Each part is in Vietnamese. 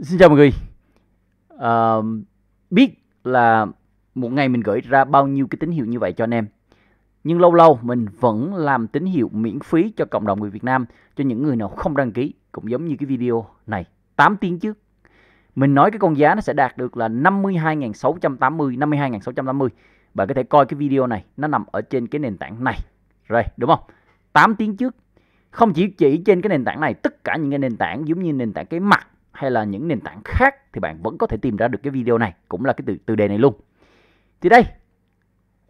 Xin chào mọi người. À, biết là một ngày mình gửi ra bao nhiêu cái tín hiệu như vậy cho anh em. Nhưng lâu lâu mình vẫn làm tín hiệu miễn phí cho cộng đồng người Việt Nam, cho những người nào không đăng ký, cũng giống như cái video này, 8 tiếng trước. Mình nói cái con giá nó sẽ đạt được là 52.680, 52.680. Bạn có thể coi cái video này, nó nằm ở trên cái nền tảng này. Rồi, đúng không? 8 tiếng trước. Không chỉ chỉ trên cái nền tảng này, tất cả những cái nền tảng giống như nền tảng cái mặt hay là những nền tảng khác thì bạn vẫn có thể tìm ra được cái video này cũng là cái từ từ đề này luôn thì đây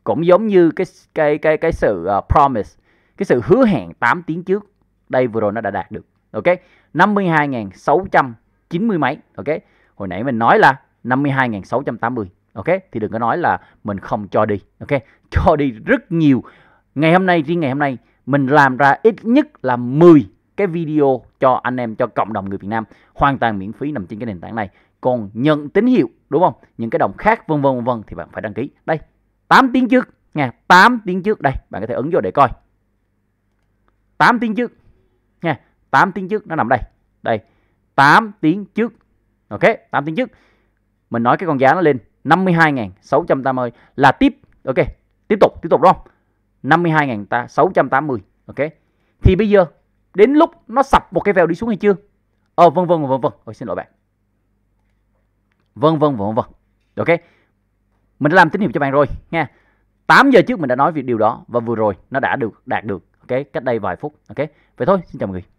cũng giống như cái cái cái cái sự uh, promise cái sự hứa hẹn 8 tiếng trước đây vừa rồi nó đã đạt được ok 52.690 mấy ok hồi nãy mình nói là 52.680 ok thì đừng có nói là mình không cho đi ok cho đi rất nhiều ngày hôm nay riêng ngày hôm nay mình làm ra ít nhất là 10 cái video cho anh em cho cộng đồng người Việt Nam hoàn toàn miễn phí nằm trên cái nền tảng này còn nhận tín hiệu đúng không những cái đồng khác vân vân vân thì bạn phải đăng ký đây 8 tiếng trước nha 8 tiếng trước đây bạn có thể ấn vô để coi 8 tiếng trước nha 8 tiếng trước nó nằm đây đây 8 tiếng trước ok 8 tiếng trước mình nói cái con giá nó lên 52.680 là tiếp ok tiếp tục tiếp tục đúng không 52.680 ok thì bây giờ đến lúc nó sập một cái vèo đi xuống hay chưa ờ vâng vâng vâng vâng ôi xin lỗi bạn vâng vâng vâng vâng ok mình đã làm tín hiệu cho bạn rồi nha 8 giờ trước mình đã nói về điều đó và vừa rồi nó đã được đạt được ok cách đây vài phút ok vậy thôi xin chào mọi người